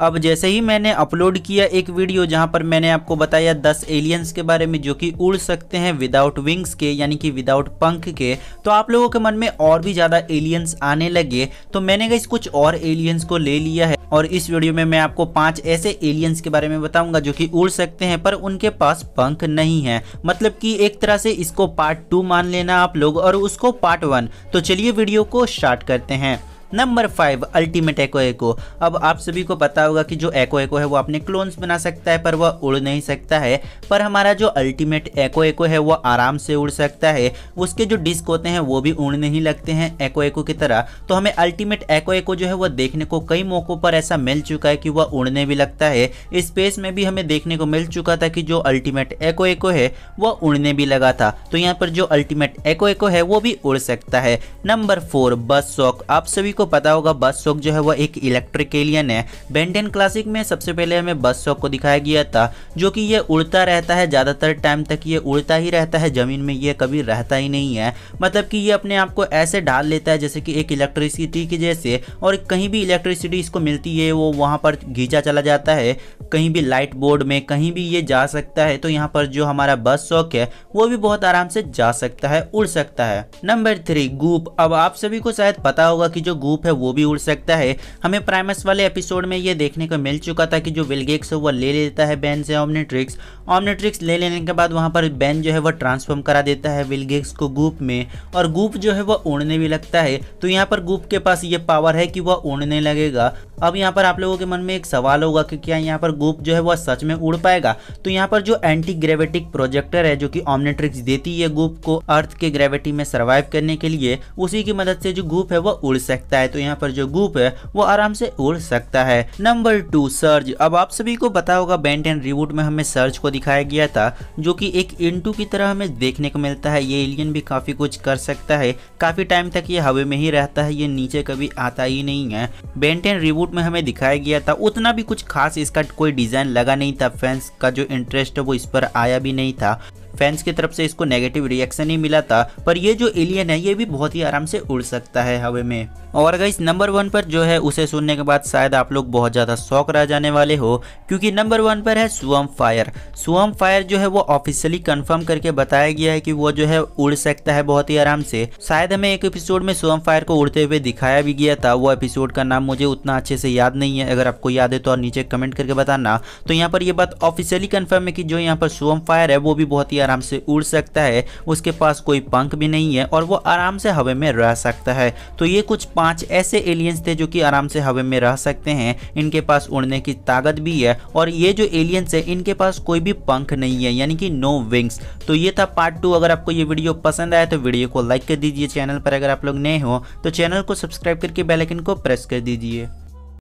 अब जैसे ही मैंने अपलोड किया एक वीडियो जहां पर मैंने आपको बताया 10 एलियंस के बारे में जो कि उड़ सकते हैं विदाउट विंग्स के यानी कि विदाउट पंख के तो आप लोगों के मन में और भी ज़्यादा एलियंस आने लगे तो मैंने गई कुछ और एलियंस को ले लिया है और इस वीडियो में मैं आपको पांच ऐसे एलियंस के बारे में बताऊंगा जो कि उड़ सकते हैं पर उनके पास पंख नहीं है मतलब कि एक तरह से इसको पार्ट टू मान लेना आप लोग और उसको पार्ट वन तो चलिए वीडियो को स्टार्ट करते हैं number five ultimate echo echo अब आप सभी को पता होगा कि जो एको एको है वो अपने क्लोन्स बना सकता है पर वह उड़ नहीं सकता है पर हमारा जो अल्टीमेट एको एको है वो आराम से उड़ सकता है उसके जो डिस्क होते हैं वो भी उड़ नहीं लगते हैं एको एको की तरह तो हमें अल्टीमेट एको एको जो है वो देखने को कई मौक़ों पर ऐसा मिल चुका है कि वह उड़ने भी लगता है स्पेस में भी हमें देखने को मिल चुका था कि जो अल्टीमेट एको एको है वह उड़ने भी लगा था तो यहाँ पर जो अल्टीमेट एको एको है वो भी उड़ सकता है नंबर फोर बस शॉक आप सभी को पता होगा बस शोक जो है वो एक इलेक्ट्रिक एलियन है बेंटेन क्लासिक में सबसे पहले हमें बस शोक को दिखाया गया था जो कि ये उड़ता रहता है ज़्यादातर टाइम तक ये उड़ता ही रहता है ज़मीन में ये कभी रहता ही नहीं है मतलब कि ये अपने आप को ऐसे ढाल लेता है जैसे कि एक इलेक्ट्रिसिटी की जैसे और कहीं भी इलेक्ट्रिसिटी इसको मिलती है वो वहाँ पर घींचा चला जाता है कहीं भी लाइट बोर्ड में कहीं भी ये जा सकता है तो यहाँ पर जो हमारा बस शॉक है वो भी बहुत आराम से जा सकता है उड़ सकता है नंबर थ्री गूप अब आप सभी को शायद पता होगा कि जो गूप है वो भी उड़ सकता है हमें प्राइमस वाले एपिसोड में ये देखने को मिल चुका था कि जो विलगेक्स है वो ले लेता है बैन से ऑमनेट्रिक्स ऑमनेट्रिक्स ले लेने के बाद वहाँ पर बैन जो है वह ट्रांसफॉर्म करा देता है विलगेक्स को गूप में और गूप जो है वह उड़ने भी लगता है तो यहाँ पर गूप के पास ये पावर है कि वह उड़ने लगेगा अब यहाँ पर आप लोगों के मन में एक सवाल होगा कि क्या यहाँ पर गोप जो है वह सच में उड़ पाएगा तो यहाँ पर जो एंटी ग्रेविटिक प्रोजेक्टर है जो कि ऑमनेट्रिक्स देती है गोप को अर्थ के ग्रेविटी में सर्वाइव करने के लिए उसी की मदद से जो गोप है वह उड़ सकता है तो यहाँ पर जो गोप है वो आराम से उड़ सकता है नंबर टू सर्ज अब आप सभी को पता होगा बेंट एंड रिवूट में हमें सर्ज को दिखाया गया था जो की एक इंटू की तरह हमें देखने को मिलता है ये एलियन भी काफी कुछ कर सकता है काफी टाइम तक ये हवे में ही रहता है ये नीचे कभी आता ही नहीं है बेंट एंड रिवूट शूट में हमें दिखाया गया था उतना भी कुछ खास इसका कोई डिज़ाइन लगा नहीं था फैंस का जो इंटरेस्ट है वो इस पर आया भी नहीं था फैंस की तरफ से इसको नेगेटिव रिएक्शन ही मिला था पर ये जो एलियन है ये भी बहुत ही आराम से उड़ सकता है हवे में और अगर इस नंबर वन पर जो है उसे सुनने के बाद शायद आप लोग बहुत ज़्यादा शौक रह जाने वाले हो क्योंकि नंबर वन पर है सुअम फायर सुअम फायर जो है वो ऑफिशियली कंफर्म करके बताया गया है कि वो जो है उड़ सकता है बहुत ही आराम से शायद हमें एक एपिसोड में सुअम फायर को उड़ते हुए दिखाया भी गया था वो एपिसोड का नाम मुझे उतना अच्छे से याद नहीं है अगर आपको याद है तो नीचे कमेंट करके बताना तो यहाँ पर यह बात ऑफिशियली कन्फर्म है कि जो यहाँ पर सुअम फायर है वो भी बहुत ही आराम से उड़ सकता है उसके पास कोई पंख भी नहीं है और वो आराम से हवा में रह सकता है तो ये कुछ पांच ऐसे एलियंस थे जो कि आराम से हवा में रह सकते हैं इनके पास उड़ने की ताकत भी है और ये जो एलियंस है इनके पास कोई भी पंख नहीं है यानी कि नो विंग्स तो ये था पार्ट टू अगर आपको ये वीडियो पसंद आया तो वीडियो को लाइक कर दीजिए चैनल पर अगर आप लोग नए हो तो चैनल को सब्सक्राइब करके बेलाइकन को प्रेस कर दीजिए